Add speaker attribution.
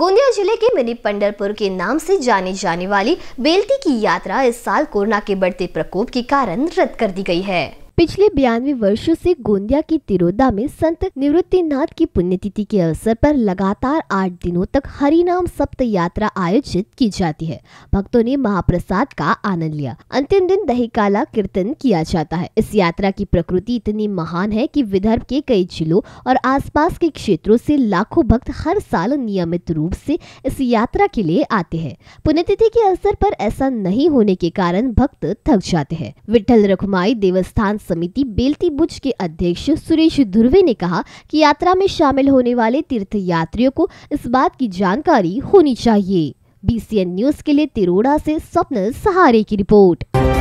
Speaker 1: गोंदिया जिले के मिनी पंडरपुर के नाम से जानी जाने वाली बेलती की यात्रा इस साल कोरोना के बढ़ते प्रकोप के कारण रद्द कर दी गई है पिछले बयानवे वर्षों से गोंदिया की तिरोदा में संत निवृत्तिनाथ की पुण्यतिथि के अवसर पर लगातार आठ दिनों तक हरिनाम सप्त यात्रा आयोजित की जाती है भक्तों ने महाप्रसाद का आनंद लिया अंतिम दिन दही काला कीर्तन किया जाता है इस यात्रा की प्रकृति इतनी महान है कि विदर्भ के कई जिलों और आसपास के क्षेत्रों से लाखों भक्त हर साल नियमित रूप से इस यात्रा के लिए आते हैं पुण्यतिथि के अवसर पर ऐसा नहीं होने के कारण भक्त थक जाते हैं विठल रखुमाई देवस्थान समिति बेलती बुज के अध्यक्ष सुरेश ध्रवे ने कहा कि यात्रा में शामिल होने वाले तीर्थ यात्रियों को इस बात की जानकारी होनी चाहिए बी न्यूज के लिए तिरोड़ा ऐसी स्वप्न सहारे की रिपोर्ट